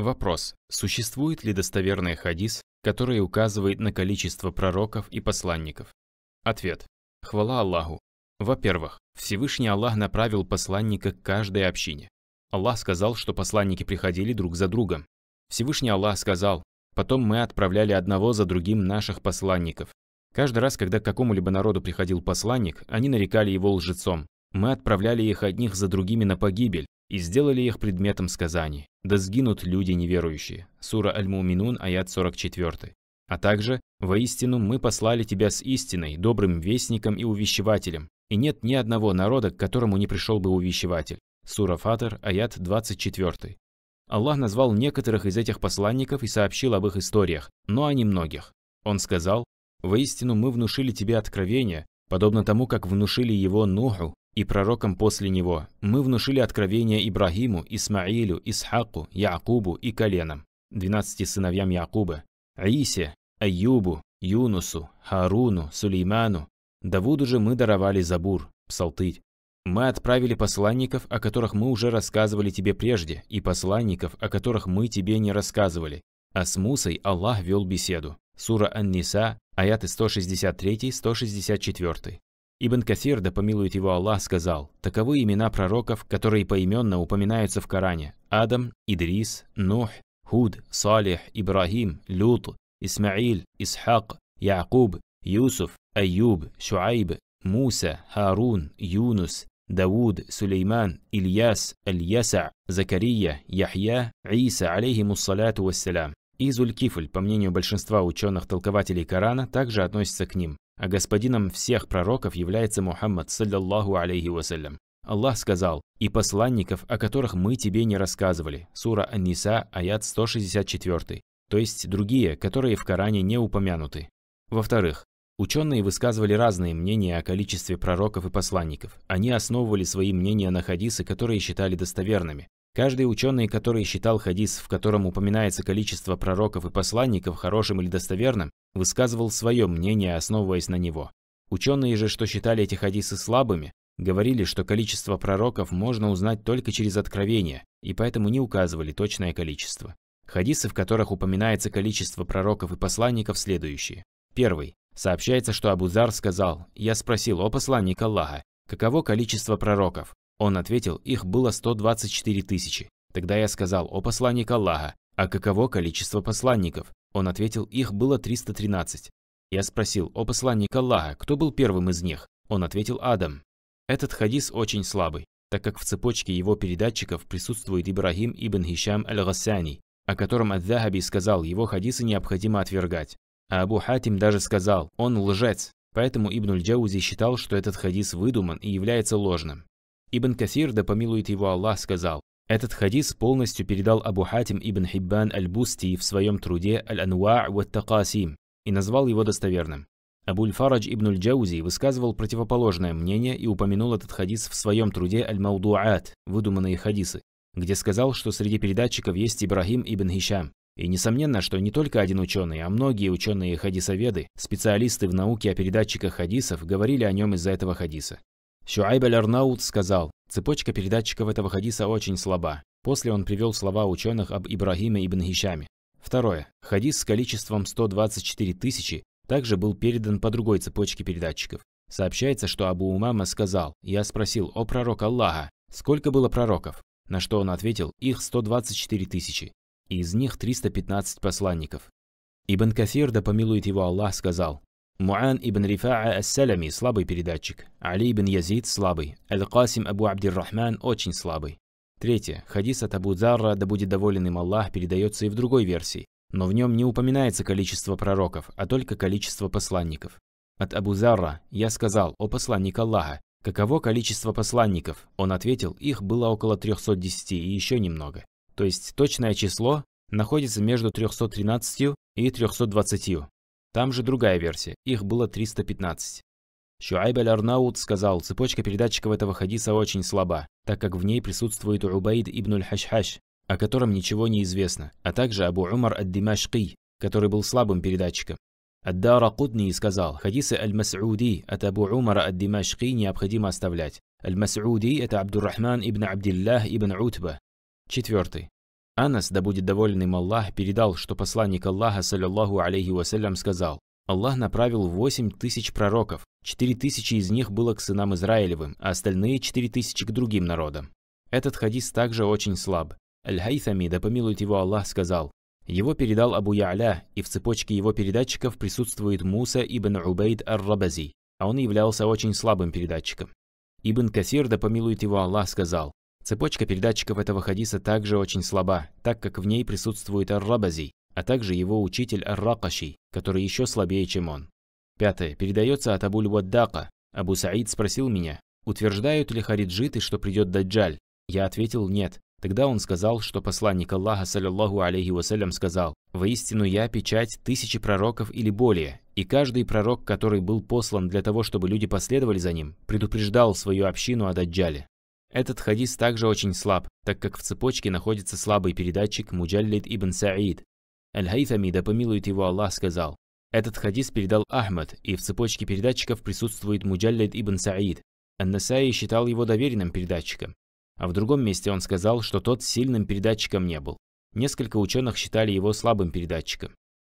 Вопрос, существует ли достоверный хадис, который указывает на количество пророков и посланников? Ответ. Хвала Аллаху. Во-первых, Всевышний Аллах направил посланника к каждой общине. Аллах сказал, что посланники приходили друг за другом. Всевышний Аллах сказал, потом мы отправляли одного за другим наших посланников. Каждый раз, когда к какому-либо народу приходил посланник, они нарекали его лжецом. Мы отправляли их одних за другими на погибель, и сделали их предметом сказаний. Да сгинут люди неверующие. Сура Аль-Муминун, аят 44. А также «Воистину мы послали тебя с истиной, добрым вестником и увещевателем, и нет ни одного народа, к которому не пришел бы увещеватель». Сура Фатер, аят 24. Аллах назвал некоторых из этих посланников и сообщил об их историях, но о немногих. Он сказал, «Воистину мы внушили тебе откровение, подобно тому, как внушили его Нуху, и пророкам после него, мы внушили откровение Ибрагиму, Исмаилю, Исхаку, Якубу и коленам, двенадцати сыновьям Якуба, Аисе, Аюбу, Юнусу, Харуну, Сулейману. Давуду же мы даровали Забур, псалтырь. Мы отправили посланников, о которых мы уже рассказывали тебе прежде, и посланников, о которых мы тебе не рассказывали. А с Мусой Аллах вел беседу. Сура Ан-Ниса, аяты 163-164. Ибн Касир, да помилует его Аллах, сказал, таковы имена пророков, которые поименно упоминаются в Коране. Адам, Идрис, Нух, Худ, Салих, Ибрагим, Лют, Исмаил, Исхак, Якуб, Юсуф, Аюб, Шуайб, Муса, Харун, Юнус, Давуд, Сулейман, Ильяс, Ильяса, Закария, Яхья, Иса, алейхиму саляту вассалям. И Кифль, по мнению большинства ученых-толкователей Корана, также относится к ним а господином всех пророков является Мухаммад, саллиллаху алейхи вассалям. Аллах сказал, «И посланников, о которых мы тебе не рассказывали» Сура Ан-Ниса, аят 164, то есть другие, которые в Коране не упомянуты. Во-вторых, ученые высказывали разные мнения о количестве пророков и посланников. Они основывали свои мнения на хадисы, которые считали достоверными. Каждый ученый, который считал хадис, в котором упоминается количество пророков и посланников, хорошим или достоверным, высказывал свое мнение, основываясь на него. Ученые же, что считали эти хадисы слабыми, говорили, что количество пророков можно узнать только через откровение, и поэтому не указывали точное количество. Хадисы, в которых упоминается количество пророков и посланников, следующие. Первый. Сообщается, что Абузар сказал, «Я спросил, о посланник Аллаха, каково количество пророков?» Он ответил, «Их было 124 тысячи». Тогда я сказал, «О посланник Аллаха, а каково количество посланников?» Он ответил, их было 313. Я спросил, о посланник Аллаха, кто был первым из них? Он ответил, Адам. Этот хадис очень слабый, так как в цепочке его передатчиков присутствует Ибрагим ибн Хишам аль-Гасани, о котором Ад-Дахаби сказал, его хадисы необходимо отвергать. А Абу Хатим даже сказал, он лжец, поэтому Ибн Джаузи считал, что этот хадис выдуман и является ложным. Ибн Касир, да помилует его Аллах, сказал, этот хадис полностью передал Абу Хатим ибн Хиббан аль-Бусти в своем труде «Аль-Анва' ват-Такасим» и назвал его достоверным. Абуль-Фарадж ибн джаузи высказывал противоположное мнение и упомянул этот хадис в своем труде «Аль-Маудуат» – «Выдуманные хадисы», где сказал, что среди передатчиков есть Ибрахим ибн Хишам. И несомненно, что не только один ученый, а многие ученые-хадисоведы, специалисты в науке о передатчиках хадисов, говорили о нем из-за этого хадиса. Шуайб аль-Арнаут сказал, Цепочка передатчиков этого хадиса очень слаба. После он привел слова ученых об Ибрагиме ибн Хищаме. Второе. Хадис с количеством 124 тысячи также был передан по другой цепочке передатчиков. Сообщается, что Абу Умама сказал, «Я спросил, о пророк Аллаха, сколько было пророков?» На что он ответил, «Их 124 тысячи, и из них 315 посланников». Ибн Кафир, да помилует его Аллах, сказал, Муан ибн Рифаа Ас-Салями – слабый передатчик. Али ибн Язид – слабый. Аль-Касим Абу Абдир-Рахман – очень слабый. Третье. Хадис от Абу Зарра, да будет доволен им Аллах, передается и в другой версии, но в нем не упоминается количество пророков, а только количество посланников. От Абу Зарра «Я сказал, о посланник Аллаха, каково количество посланников?» Он ответил, их было около 310 и еще немного. То есть точное число находится между 313 и 320. Там же другая версия, их было 315. Шуайб аль-Арнаут сказал, цепочка передатчиков этого хадиса очень слаба, так как в ней присутствует Убаид ибн аль-Хашхаш, о котором ничего не известно, а также Абу Умар ад-Димашки, который был слабым передатчиком. Аддара Кутни сказал, хадисы Аль-Мас'уди от Абу Умара Ад-Димашки необходимо оставлять. Аль-Мас'уди – это Абдуррахман ибн Абдиллах ибн Утба. Четвертый. Анас, да будет доволен им Аллах, передал, что посланник Аллаха, саллиллаху алейхи вассалям, сказал, Аллах направил восемь тысяч пророков, четыре тысячи из них было к сынам Израилевым, а остальные четыре тысячи к другим народам. Этот хадис также очень слаб. Аль-Хайсами, да помилует его Аллах, сказал, его передал Абу Я'ля, и в цепочке его передатчиков присутствует Муса ибн Убейд ар-Рабази, а он являлся очень слабым передатчиком. Ибн Касир, да помилует его Аллах, сказал, Цепочка передатчиков этого хадиса также очень слаба, так как в ней присутствует Ар-Рабази, а также его учитель Ар-Ракаши, который еще слабее, чем он. Пятое. Передается от Абуль-Ваддака. Абу Саид спросил меня, утверждают ли хариджиты, что придет Даджаль? Я ответил «нет». Тогда он сказал, что посланник Аллаха, саллиллаху алейхи вассалям, сказал, «Воистину я печать тысячи пророков или более, и каждый пророк, который был послан для того, чтобы люди последовали за ним, предупреждал свою общину о Даджале. Этот хадис также очень слаб, так как в цепочке находится слабый передатчик Муджаллид ибн Саид. Аль-Хайтами, да помилует его Аллах, сказал, этот хадис передал Ахмад, и в цепочке передатчиков присутствует Муджаллид ибн Саид. ан считал его доверенным передатчиком. А в другом месте он сказал, что тот сильным передатчиком не был. Несколько ученых считали его слабым передатчиком.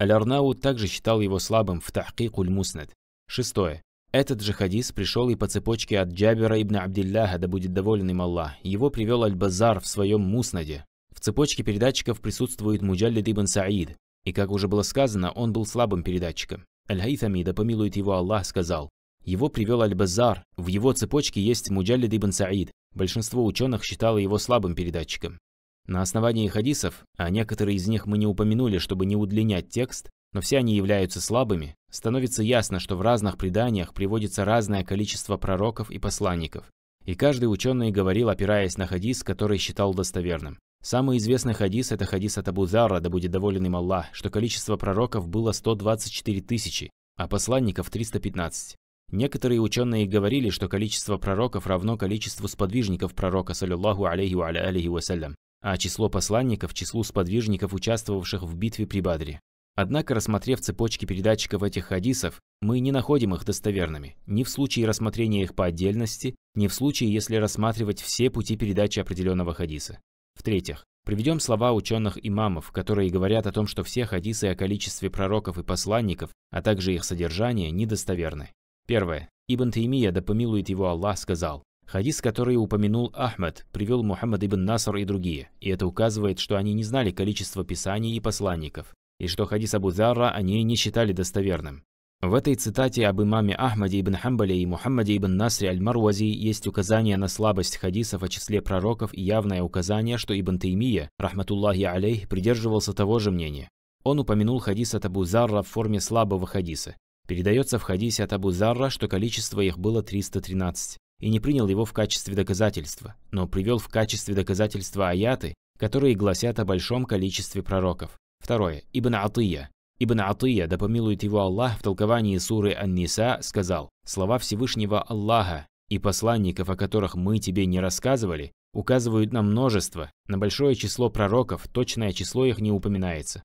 аль арнаут также считал его слабым в Тахкикуль Муснад. Шестое. Этот же хадис пришел и по цепочке от Джабера ибн Абдилляха, да будет доволен им Аллах. Его привел Аль-Базар в своем Муснаде. В цепочке передатчиков присутствует Муджаллид ибн Саид. И как уже было сказано, он был слабым передатчиком. Аль-Хайтами, да помилует его Аллах, сказал, его привел Аль-Базар, в его цепочке есть Муджаллид ибн Саид. Большинство ученых считало его слабым передатчиком. На основании хадисов, а некоторые из них мы не упомянули, чтобы не удлинять текст, но все они являются слабыми, становится ясно, что в разных преданиях приводится разное количество пророков и посланников. И каждый ученый говорил, опираясь на хадис, который считал достоверным. Самый известный хадис – это хадис от Абу Зара, да будет доволен им Аллах, что количество пророков было 124 тысячи, а посланников – 315. Некоторые ученые говорили, что количество пророков равно количеству сподвижников пророка, саллиллаху алейхи ва алейхи а число посланников – числу сподвижников, участвовавших в битве при Бадре. Однако, рассмотрев цепочки передатчиков этих хадисов, мы не находим их достоверными, ни в случае рассмотрения их по отдельности, ни в случае, если рассматривать все пути передачи определенного хадиса. В-третьих, приведем слова ученых-имамов, которые говорят о том, что все хадисы о количестве пророков и посланников, а также их содержание, недостоверны. Первое. Ибн Таймия, да помилует его Аллах, сказал, Хадис, который упомянул Ахмед, привел Мухаммад ибн Наср и другие, и это указывает, что они не знали количество писаний и посланников и что хадис Абу Зарра они не считали достоверным. В этой цитате об имаме Ахмаде ибн Хамбале и Мухаммаде ибн Насре аль-Маруази есть указание на слабость хадисов о числе пророков и явное указание, что ибн Таймия, рахматуллахи алейх, придерживался того же мнения. Он упомянул хадис от Абу Зарра в форме слабого хадиса. Передается в хадисе от Абу Зарра, что количество их было 313, и не принял его в качестве доказательства, но привел в качестве доказательства аяты, которые гласят о большом количестве пророков. Второе. Ибн Атыя. Ибн Атыя, да помилует его Аллах, в толковании суры Ан-Ниса сказал «Слова Всевышнего Аллаха и посланников, о которых мы тебе не рассказывали, указывают на множество, на большое число пророков, точное число их не упоминается».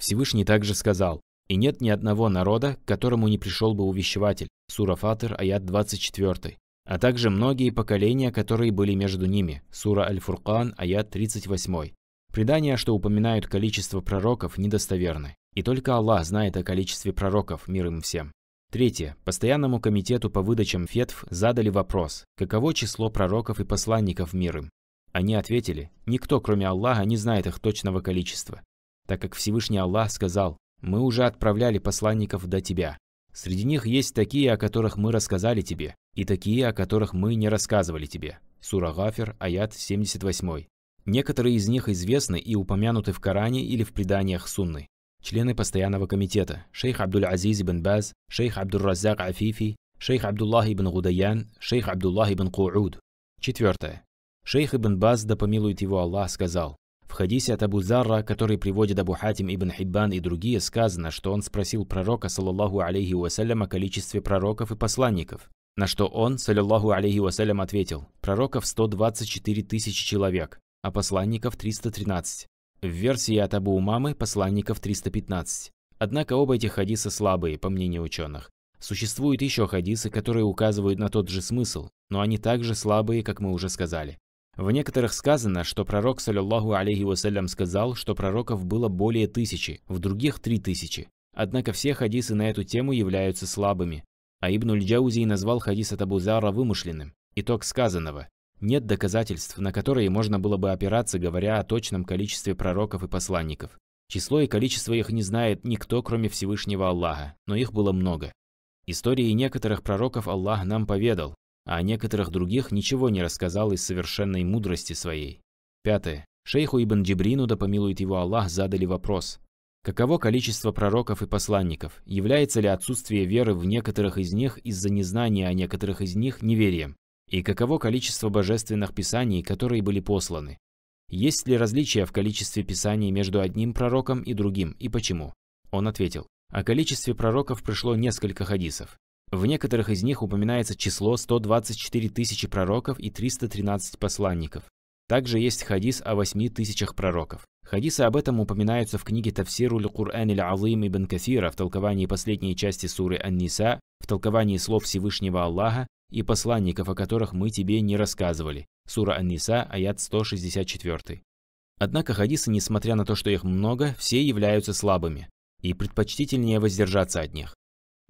Всевышний также сказал «И нет ни одного народа, к которому не пришел бы увещеватель» Сура Фатр, аят 24, а также многие поколения, которые были между ними Сура Аль-Фуркан, аят 38. Предания, что упоминают количество пророков, недостоверны. И только Аллах знает о количестве пророков, мир им всем. Третье. Постоянному комитету по выдачам фетв задали вопрос, каково число пророков и посланников мир им. Они ответили, никто кроме Аллаха не знает их точного количества, так как Всевышний Аллах сказал, мы уже отправляли посланников до тебя. Среди них есть такие, о которых мы рассказали тебе, и такие, о которых мы не рассказывали тебе. Сура Гафер, аят 78. Некоторые из них известны и упомянуты в Коране или в преданиях Сунны. Члены постоянного комитета – шейх Абдул азиз ибн Баз, шейх Абдур-Раззак Афифи, шейх Абдуллах ибн Гудаян, шейх Абдуллах ибн Куруд. Четвертое. Шейх ибн Баз, да помилует его Аллах, сказал, в хадисе от Абу Зарра, который приводит Абу Хатим ибн Хиббан и другие, сказано, что он спросил пророка, саллаллаху алейхи вассалям, о количестве пророков и посланников. На что он, саллаллаху алейхи вассалям, ответил, пророков 124 тысячи человек, а посланников 313. В версии от Абу Умамы посланников 315. Однако оба эти хадиса слабые, по мнению ученых. Существуют еще хадисы, которые указывают на тот же смысл, но они также слабые, как мы уже сказали. В некоторых сказано, что пророк, саллиллаху алейхи вассалям, сказал, что пророков было более тысячи, в других – три тысячи. Однако все хадисы на эту тему являются слабыми. А Ибн Джаузи назвал хадис от Абузара вымышленным. Итог сказанного. Нет доказательств, на которые можно было бы опираться, говоря о точном количестве пророков и посланников. Число и количество их не знает никто, кроме Всевышнего Аллаха, но их было много. Истории некоторых пророков Аллах нам поведал, а о некоторых других ничего не рассказал из совершенной мудрости своей. Пятое. Шейху Ибн Джибрину, да помилует его Аллах, задали вопрос. Каково количество пророков и посланников? Является ли отсутствие веры в некоторых из них из-за незнания о некоторых из них неверием? и каково количество божественных писаний, которые были посланы. Есть ли различия в количестве писаний между одним пророком и другим, и почему? Он ответил, о количестве пророков пришло несколько хадисов. В некоторых из них упоминается число 124 тысячи пророков и 313 посланников. Также есть хадис о 8 тысячах пророков. Хадисы об этом упоминаются в книге Тафсиру Ль-Кур'ан Аль-Азим Ибн Кафира в толковании последней части суры Ан-Ниса, в толковании слов Всевышнего Аллаха и посланников, о которых мы тебе не рассказывали. Сура Ан-Ниса, аят 164. Однако хадисы, несмотря на то, что их много, все являются слабыми, и предпочтительнее воздержаться от них.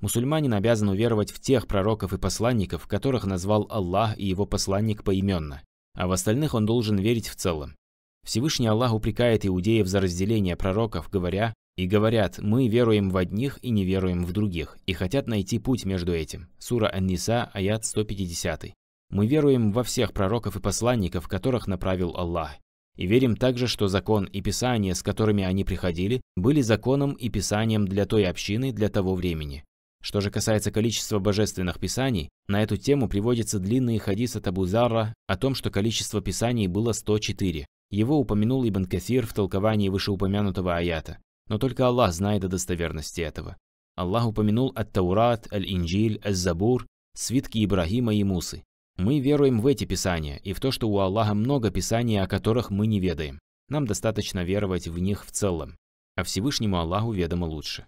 Мусульманин обязан уверовать в тех пророков и посланников, которых назвал Аллах и его посланник поименно, а в остальных он должен верить в целом. Всевышний Аллах упрекает иудеев за разделение пророков, говоря и говорят, мы веруем в одних и не веруем в других, и хотят найти путь между этим. Сура Ан-Ниса, аят 150. Мы веруем во всех пророков и посланников, которых направил Аллах. И верим также, что закон и писание, с которыми они приходили, были законом и писанием для той общины, для того времени. Что же касается количества божественных писаний, на эту тему приводится длинный хадис от Абу Зарра о том, что количество писаний было 104. Его упомянул Ибн Кафир в толковании вышеупомянутого аята но только Аллах знает о достоверности этого. Аллах упомянул Ат-Таурат, Аль-Инджиль, Аз-Забур, свитки Ибрагима и Мусы. Мы веруем в эти писания и в то, что у Аллаха много писаний, о которых мы не ведаем. Нам достаточно веровать в них в целом, а Всевышнему Аллаху ведомо лучше.